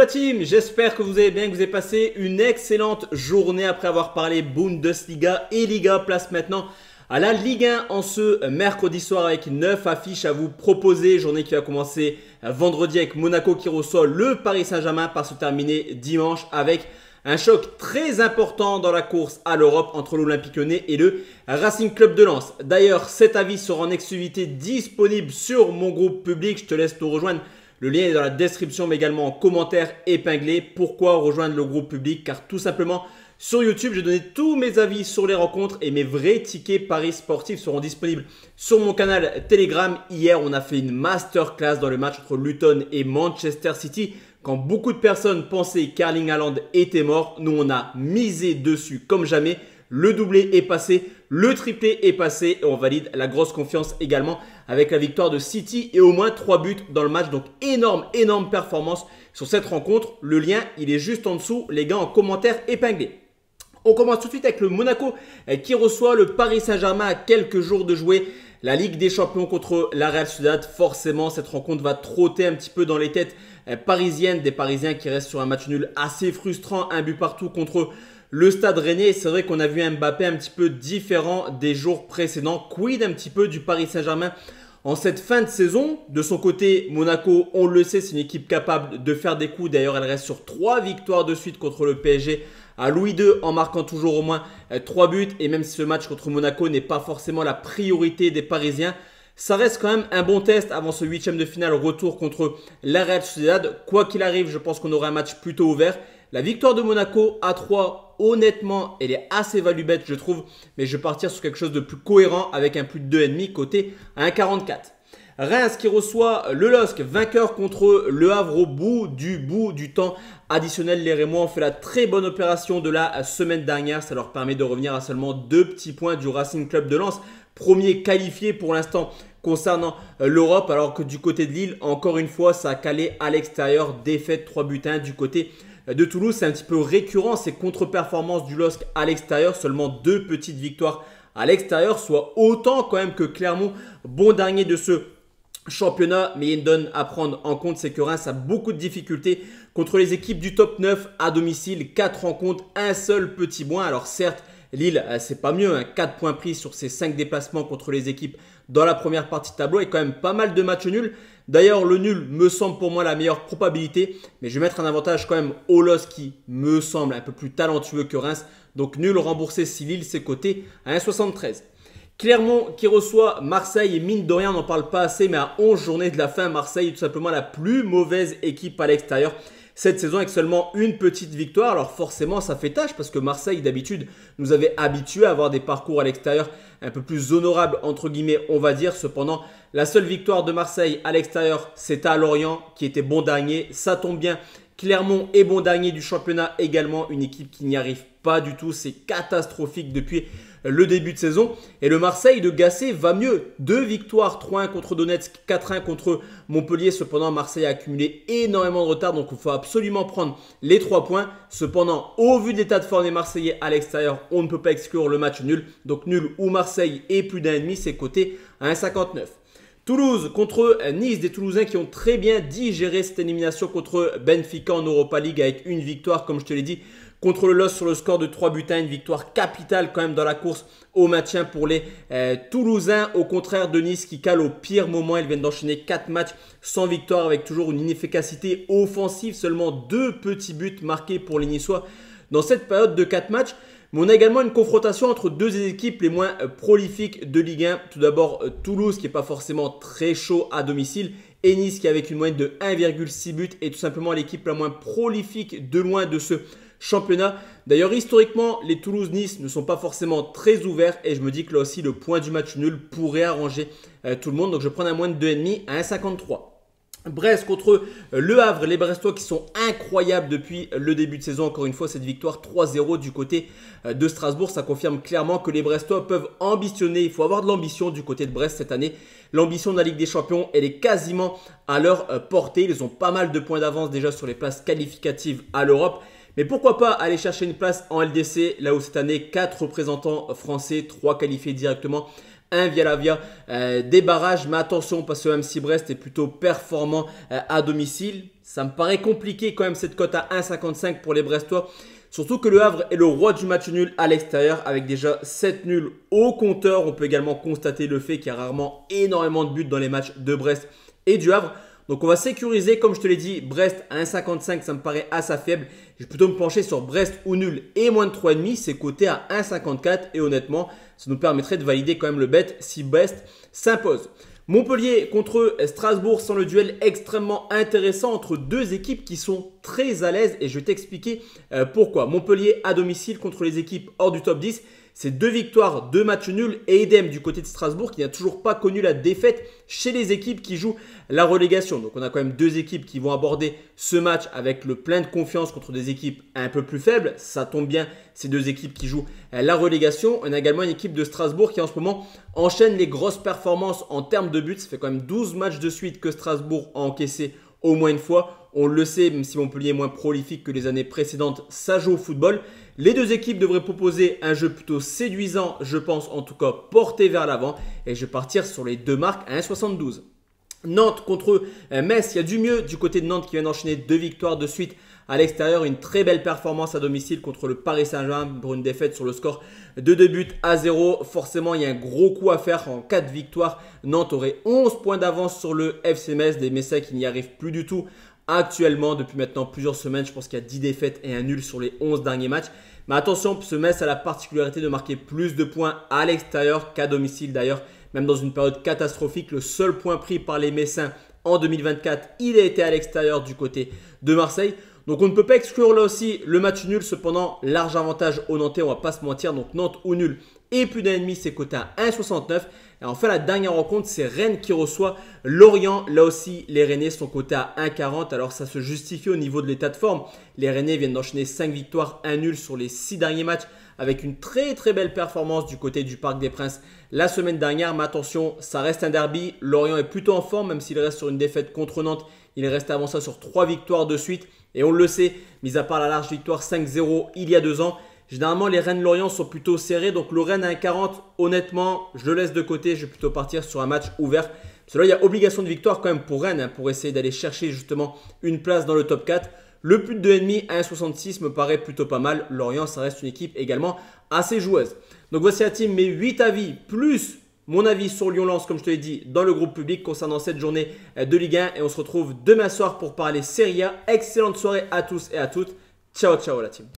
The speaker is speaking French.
la team, j'espère que vous allez bien, que vous avez passé une excellente journée après avoir parlé Bundesliga et Liga. Place maintenant à la Ligue 1 en ce mercredi soir avec 9 affiches à vous proposer. Journée qui va commencer vendredi avec Monaco qui reçoit le Paris Saint-Germain par se terminer dimanche avec un choc très important dans la course à l'Europe entre l'Olympique Lyonnais et le Racing Club de Lens. D'ailleurs, cet avis sera en exclusivité disponible sur mon groupe public. Je te laisse nous rejoindre le lien est dans la description, mais également en commentaire épinglé. Pourquoi rejoindre le groupe public Car tout simplement, sur YouTube, j'ai donné tous mes avis sur les rencontres et mes vrais tickets paris sportifs seront disponibles sur mon canal Telegram. Hier, on a fait une masterclass dans le match entre Luton et Manchester City. Quand beaucoup de personnes pensaient qu'Arling Haaland était mort, nous on a misé dessus comme jamais. Le doublé est passé. Le triplé est passé et on valide la grosse confiance également avec la victoire de City et au moins 3 buts dans le match. Donc énorme, énorme performance sur cette rencontre. Le lien, il est juste en dessous, les gars, en commentaire épinglé. On commence tout de suite avec le Monaco eh, qui reçoit le Paris Saint-Germain à quelques jours de jouer la Ligue des Champions contre la Real Sociedad. Forcément, cette rencontre va trotter un petit peu dans les têtes eh, parisiennes des Parisiens qui restent sur un match nul assez frustrant, un but partout contre le stade rennais. C'est vrai qu'on a vu un Mbappé un petit peu différent des jours précédents. Quid un petit peu du Paris Saint-Germain en cette fin de saison. De son côté, Monaco, on le sait, c'est une équipe capable de faire des coups. D'ailleurs, elle reste sur trois victoires de suite contre le PSG à Louis II en marquant toujours au moins euh, trois buts. Et même si ce match contre Monaco n'est pas forcément la priorité des Parisiens, ça reste quand même un bon test avant ce huitième de finale retour contre la Real Sociedad. Quoi qu'il arrive, je pense qu'on aura un match plutôt ouvert. La victoire de Monaco à 3, honnêtement, elle est assez value bête, je trouve. Mais je vais partir sur quelque chose de plus cohérent avec un plus de 2,5 côté à 1,44. Reims qui reçoit le LOSC, vainqueur contre le Havre au bout du bout du temps additionnel. Les Rémois ont fait la très bonne opération de la semaine dernière. Ça leur permet de revenir à seulement deux petits points du Racing Club de Lens. Premier qualifié pour l'instant concernant euh, l'Europe, alors que du côté de Lille, encore une fois, ça a calé à l'extérieur. Défaite 3 butins du côté euh, de Toulouse, c'est un petit peu récurrent, ces contre-performances du LOSC à l'extérieur, seulement deux petites victoires à l'extérieur, soit autant quand même que Clermont, bon dernier de ce championnat, mais il donne à prendre en compte, c'est que Reims a beaucoup de difficultés contre les équipes du top 9 à domicile, Quatre rencontres, un seul petit point, alors certes, Lille, euh, c'est pas mieux, hein. Quatre 4 points pris sur ses 5 déplacements contre les équipes dans la première partie de tableau et quand même pas mal de matchs nuls. D'ailleurs, le nul me semble pour moi la meilleure probabilité, mais je vais mettre un avantage quand même au Loss qui me semble un peu plus talentueux que Reims. Donc nul remboursé civil Lille s'est coté à 1,73. Clermont qui reçoit Marseille et mine de rien, on n'en parle pas assez, mais à 11 journées de la fin, Marseille est tout simplement la plus mauvaise équipe à l'extérieur cette saison avec seulement une petite victoire. Alors forcément, ça fait tâche parce que Marseille, d'habitude, nous avait habitués à avoir des parcours à l'extérieur un peu plus honorables, entre guillemets, on va dire. Cependant, la seule victoire de Marseille à l'extérieur, c'est à Lorient, qui était bon dernier. Ça tombe bien. Clermont est bon dernier du championnat également, une équipe qui n'y arrive pas du tout. C'est catastrophique depuis le début de saison. Et le Marseille de Gasset va mieux. Deux victoires, 3-1 contre Donetsk, 4-1 contre Montpellier. Cependant, Marseille a accumulé énormément de retard, donc il faut absolument prendre les 3 points. Cependant, au vu de l'état de forme des Marseillais à l'extérieur, on ne peut pas exclure le match nul. Donc nul ou Marseille et plus d'un demi, c'est coté à 1,59. Toulouse contre Nice, des Toulousains qui ont très bien digéré cette élimination contre Benfica en Europa League avec une victoire, comme je te l'ai dit, contre le Loss sur le score de 3 buts à une victoire capitale quand même dans la course au maintien pour les euh, Toulousains. Au contraire de Nice qui cale au pire moment. Ils viennent d'enchaîner 4 matchs sans victoire avec toujours une inefficacité offensive. Seulement deux petits buts marqués pour les Niçois dans cette période de 4 matchs. Mais on a également une confrontation entre deux équipes les moins euh, prolifiques de Ligue 1. Tout d'abord euh, Toulouse qui n'est pas forcément très chaud à domicile. Et Nice qui avec une moyenne de 1,6 buts est tout simplement l'équipe la moins prolifique de loin de ce championnat. D'ailleurs, historiquement, les Toulouse-Nice ne sont pas forcément très ouverts et je me dis que là aussi, le point du match nul pourrait arranger euh, tout le monde. Donc, je prends un moins de 2,5 à 1,53. Brest contre euh, Le Havre, les Brestois qui sont incroyables depuis le début de saison. Encore une fois, cette victoire 3-0 du côté euh, de Strasbourg, ça confirme clairement que les Brestois peuvent ambitionner. Il faut avoir de l'ambition du côté de Brest cette année. L'ambition de la Ligue des Champions, elle est quasiment à leur portée. Ils ont pas mal de points d'avance déjà sur les places qualificatives à l'Europe. Mais pourquoi pas aller chercher une place en LDC, là où cette année, 4 représentants français, 3 qualifiés directement, 1 via la via euh, des barrages. Mais attention, parce que même si Brest est plutôt performant euh, à domicile, ça me paraît compliqué quand même cette cote à 1,55 pour les Brestois. Surtout que le Havre est le roi du match nul à l'extérieur avec déjà 7 nuls au compteur. On peut également constater le fait qu'il y a rarement énormément de buts dans les matchs de Brest et du Havre. Donc on va sécuriser, comme je te l'ai dit, Brest à 1,55, ça me paraît assez faible. Je vais plutôt me pencher sur Brest ou nul et moins de 3,5, c'est coté à 1,54 et honnêtement, ça nous permettrait de valider quand même le bet si Brest s'impose. Montpellier contre Strasbourg sans le duel extrêmement intéressant entre deux équipes qui sont très à l'aise et je vais t'expliquer euh, pourquoi. Montpellier à domicile contre les équipes hors du top 10 c'est deux victoires, deux matchs nuls et idem du côté de Strasbourg qui n'a toujours pas connu la défaite chez les équipes qui jouent la relégation. Donc on a quand même deux équipes qui vont aborder ce match avec le plein de confiance contre des équipes un peu plus faibles. Ça tombe bien, ces deux équipes qui jouent la relégation. On a également une équipe de Strasbourg qui en ce moment enchaîne les grosses performances en termes de buts. Ça fait quand même 12 matchs de suite que Strasbourg a encaissé au moins une fois. On le sait, même si Montpellier est moins prolifique que les années précédentes, ça joue au football. Les deux équipes devraient proposer un jeu plutôt séduisant, je pense en tout cas porté vers l'avant. Et je vais partir sur les deux marques à 1,72. Nantes contre euh, Metz, il y a du mieux du côté de Nantes qui vient d'enchaîner deux victoires de suite à l'extérieur. Une très belle performance à domicile contre le Paris saint jean pour une défaite sur le score de 2 buts à 0. Forcément, il y a un gros coup à faire en 4 victoires. Nantes aurait 11 points d'avance sur le FC Metz, des Messais qui n'y arrivent plus du tout actuellement depuis maintenant plusieurs semaines. Je pense qu'il y a 10 défaites et un nul sur les 11 derniers matchs. Mais attention, ce Metz a la particularité de marquer plus de points à l'extérieur qu'à domicile d'ailleurs. Même dans une période catastrophique, le seul point pris par les Messins en 2024, il a été à l'extérieur du côté de Marseille. Donc on ne peut pas exclure là aussi le match nul. Cependant, large avantage au Nantais, on va pas se mentir. Donc Nantes au nul et plus d'un demi, c'est coté à 1,69. Et enfin, la dernière rencontre, c'est Rennes qui reçoit Lorient. Là aussi, les Rennais sont cotés à 1,40. Alors ça se justifie au niveau de l'état de forme. Les Rennais viennent d'enchaîner 5 victoires, 1 nul sur les 6 derniers matchs avec une très très belle performance du côté du Parc des Princes la semaine dernière. Mais attention, ça reste un derby. Lorient est plutôt en forme, même s'il reste sur une défaite contre Nantes il reste avant ça sur 3 victoires de suite. Et on le sait, mis à part la large victoire 5-0 il y a 2 ans, généralement les Rennes-Lorient sont plutôt serrés. Donc le Rennes à 1,40, honnêtement, je le laisse de côté. Je vais plutôt partir sur un match ouvert. Cela il y a obligation de victoire quand même pour Rennes, hein, pour essayer d'aller chercher justement une place dans le top 4. Le but de 2,5 à 1,66 me paraît plutôt pas mal. Lorient, ça reste une équipe également assez joueuse. Donc voici la team, mais 8 avis, plus mon avis sur lyon Lance comme je te l'ai dit, dans le groupe public concernant cette journée euh, de Ligue 1. Et on se retrouve demain soir pour parler Serie A. Excellente soirée à tous et à toutes. Ciao, ciao la team.